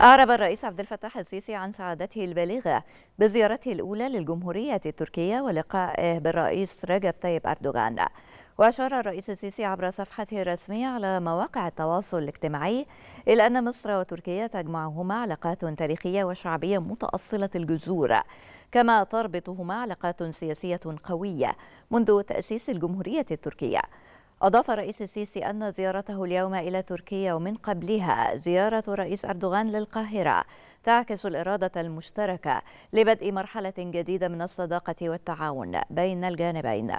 أعرب الرئيس عبد الفتاح السيسي عن سعادته البالغة بزيارته الأولى للجمهورية التركية ولقائه بالرئيس رجب طيب أردوغان وأشار الرئيس السيسي عبر صفحته الرسمية على مواقع التواصل الاجتماعي إلى أن مصر وتركيا تجمعهما علاقات تاريخية وشعبية متأصلة الجذور كما تربطهما علاقات سياسية قوية منذ تأسيس الجمهورية التركية أضاف رئيس السيسي أن زيارته اليوم إلى تركيا ومن قبلها زيارة رئيس أردوغان للقاهرة تعكس الإرادة المشتركة لبدء مرحلة جديدة من الصداقة والتعاون بين الجانبين